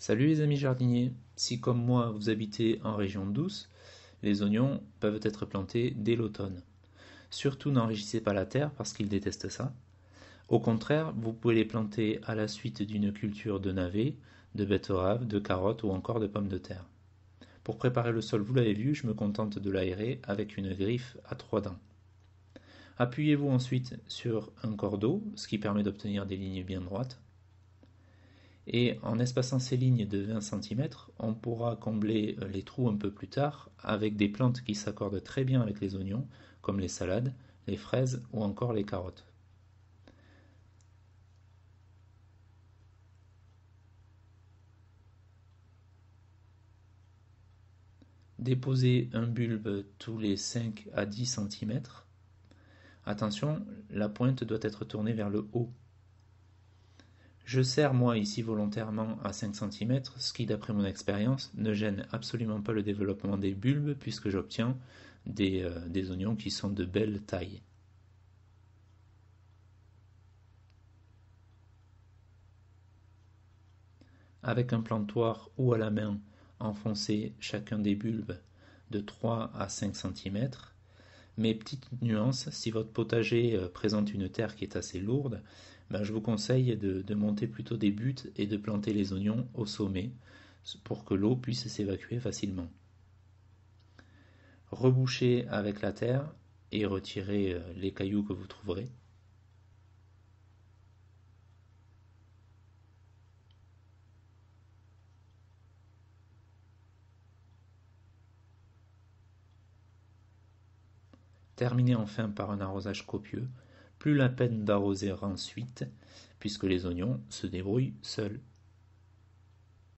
Salut les amis jardiniers, si comme moi vous habitez en région douce, les oignons peuvent être plantés dès l'automne. Surtout n'enrichissez pas la terre parce qu'ils détestent ça. Au contraire, vous pouvez les planter à la suite d'une culture de navets, de betteraves, de carottes ou encore de pommes de terre. Pour préparer le sol, vous l'avez vu, je me contente de l'aérer avec une griffe à trois dents. Appuyez-vous ensuite sur un cordeau, ce qui permet d'obtenir des lignes bien droites. Et en espaçant ces lignes de 20 cm, on pourra combler euh, les trous un peu plus tard avec des plantes qui s'accordent très bien avec les oignons, comme les salades, les fraises ou encore les carottes. Déposez un bulbe tous les 5 à 10 cm. Attention, la pointe doit être tournée vers le haut je sers moi ici volontairement à 5 cm, ce qui d'après mon expérience ne gêne absolument pas le développement des bulbes puisque j'obtiens des, euh, oignons qui sont de belle taille. Avec un plantoir ou à la main, enfoncer chacun des bulbes de 3 à 5 cm mais petite nuance, si votre potager euh, présente une terre qui est assez lourde, ben, je vous conseille de, de, monter plutôt des buttes et de planter les oignons au sommet pour que l'eau puisse s'évacuer facilement. Rebouchez avec la terre et retirez euh, les cailloux que vous trouverez. Terminé enfin par un arrosage copieux, plus la peine d'arroser ensuite, puisque les oignons se débrouillent seuls.